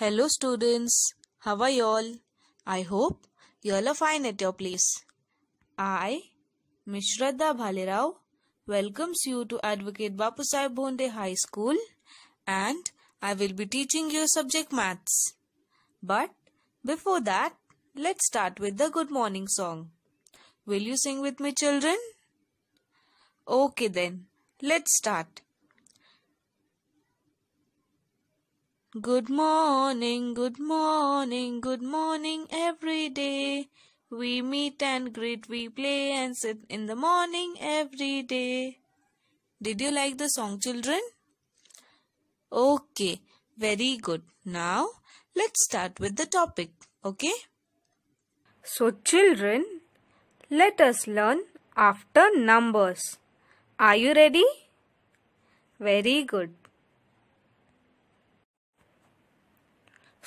Hello students, how are you all? I hope you all are fine at your place. I, Mishradha Shraddha Bhalerao, welcomes you to Advocate Bapusai Bonde High School and I will be teaching you subject maths. But before that, let's start with the good morning song. Will you sing with me children? Okay then, let's start. Good morning, good morning, good morning every day. We meet and greet, we play and sit in the morning every day. Did you like the song, children? Okay, very good. Now, let's start with the topic, okay? So, children, let us learn after numbers. Are you ready? Very good.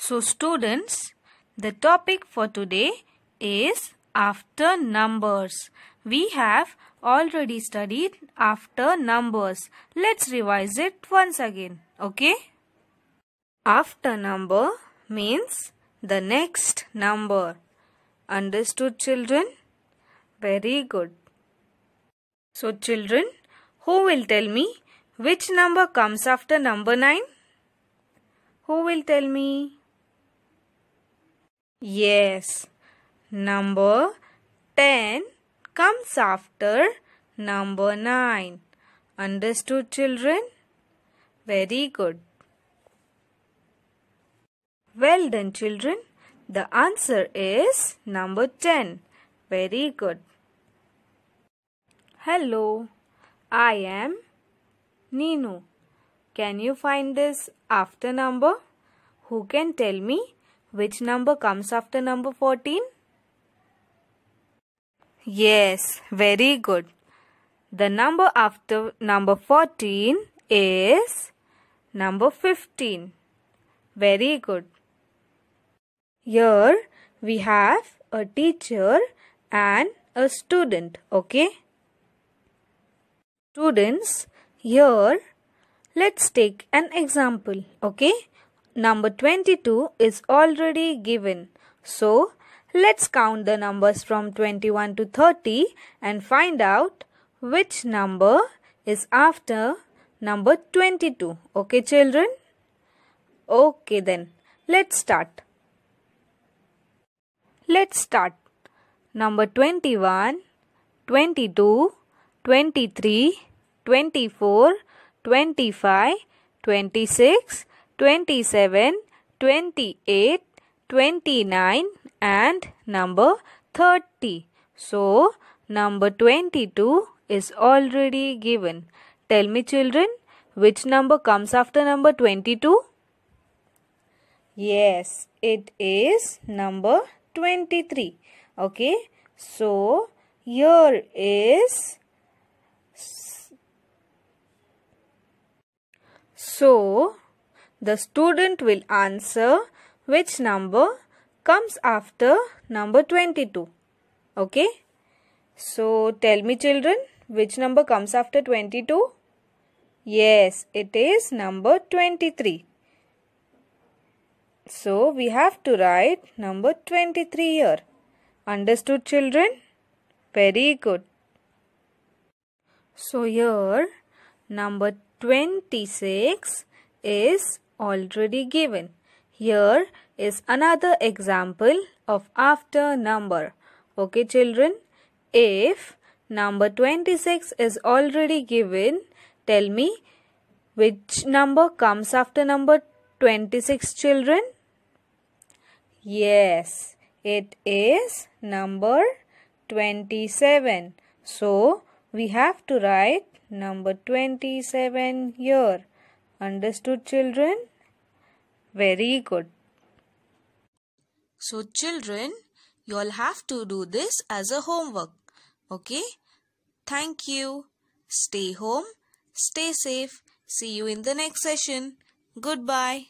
So students, the topic for today is after numbers. We have already studied after numbers. Let's revise it once again. Okay? After number means the next number. Understood children? Very good. So children, who will tell me which number comes after number 9? Who will tell me? Yes, number 10 comes after number 9. Understood children? Very good. Well done children. The answer is number 10. Very good. Hello, I am Nino. Can you find this after number? Who can tell me? Which number comes after number 14? Yes, very good. The number after number 14 is number 15. Very good. Here we have a teacher and a student, okay? Students, here let's take an example, okay? Number 22 is already given. So, let's count the numbers from 21 to 30 and find out which number is after number 22. Okay, children? Okay, then. Let's start. Let's start. Number 21, 22, 23, 24, 25, 26, 27, 28, 29 and number 30. So, number 22 is already given. Tell me children, which number comes after number 22? Yes, it is number 23. Okay, so here is... So, the student will answer which number comes after number 22. Okay. So tell me children which number comes after 22? Yes, it is number 23. So we have to write number 23 here. Understood children? Very good. So here number 26 is already given. Here is another example of after number. Okay children, if number 26 is already given, tell me which number comes after number 26 children? Yes, it is number 27. So, we have to write number 27 here. Understood, children? Very good. So, children, you all have to do this as a homework. Okay? Thank you. Stay home. Stay safe. See you in the next session. Goodbye.